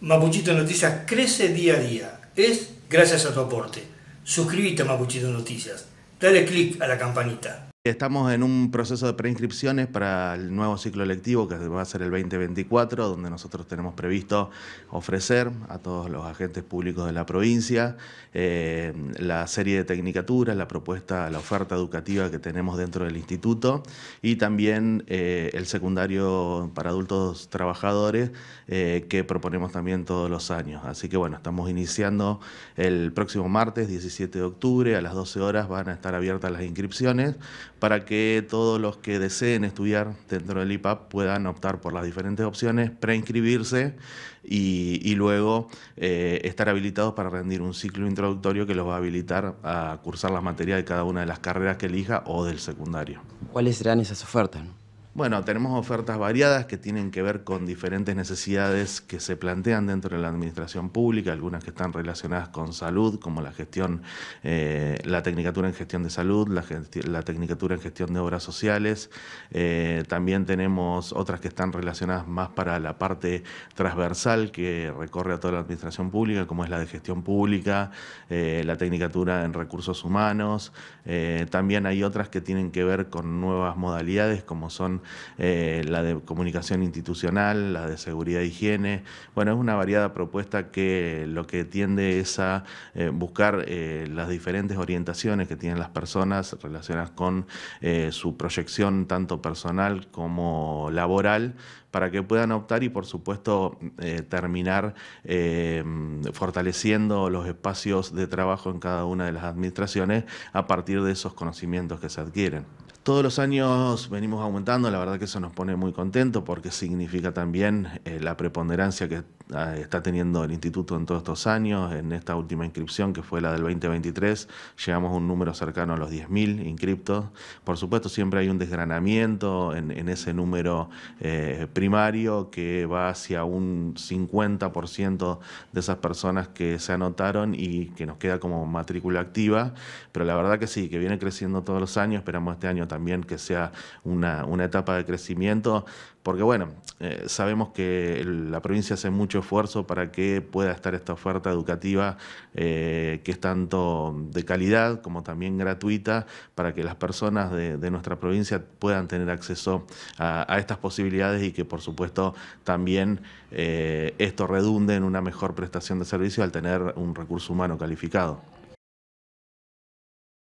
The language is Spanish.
Mapuchito Noticias crece día a día. Es gracias a tu aporte. Suscríbete a Mapuchito Noticias. Dale click a la campanita. Estamos en un proceso de preinscripciones para el nuevo ciclo lectivo que va a ser el 2024, donde nosotros tenemos previsto ofrecer a todos los agentes públicos de la provincia eh, la serie de tecnicaturas, la propuesta, la oferta educativa que tenemos dentro del instituto y también eh, el secundario para adultos trabajadores eh, que proponemos también todos los años. Así que bueno, estamos iniciando el próximo martes 17 de octubre a las 12 horas van a estar abiertas las inscripciones para que todos los que deseen estudiar dentro del IPAP puedan optar por las diferentes opciones, preinscribirse y, luego eh, estar habilitados para rendir un ciclo introductorio que los va a habilitar a cursar las materias de cada una de las carreras que elija o del secundario. ¿Cuáles serán esas ofertas? Bueno, tenemos ofertas variadas que tienen que ver con diferentes necesidades que se plantean dentro de la administración pública, algunas que están relacionadas con salud, como la gestión, eh, la tecnicatura en gestión de salud, la, tecnicatura en gestión de obras sociales. Eh, también tenemos otras que están relacionadas más para la parte transversal que recorre a toda la administración pública, como es la de gestión pública, eh, la tecnicatura en recursos humanos. también hay otras que tienen que ver con nuevas modalidades, como son eh, la de comunicación institucional, la de seguridad e higiene. Bueno, es una variada propuesta que lo que tiende es a eh, buscar eh, las diferentes orientaciones que tienen las personas relacionadas con su proyección tanto personal como laboral para que puedan optar y por supuesto terminar fortaleciendo los espacios de trabajo en cada una de las administraciones a partir de esos conocimientos que se adquieren. Todos los años venimos aumentando, la verdad que eso nos pone muy contentos porque significa también eh, la preponderancia que ah, está teniendo el instituto en todos estos años. En esta última inscripción, que fue la del 2023, llegamos a un número cercano a los 10.000 inscriptos. Por supuesto, siempre hay un desgranamiento en, ese número eh, primario que va hacia un 50% de esas personas que se anotaron y que nos queda como matrícula activa, pero la verdad que sí, que viene creciendo todos los años, esperamos este año también también que sea una, etapa de crecimiento, porque bueno, eh, sabemos que la provincia hace mucho esfuerzo para que pueda estar esta oferta educativa eh, que es tanto de calidad como también gratuita, para que las personas de, nuestra provincia puedan tener acceso a, estas posibilidades y que por supuesto también eh, esto redunde en una mejor prestación de servicio al tener un recurso humano calificado.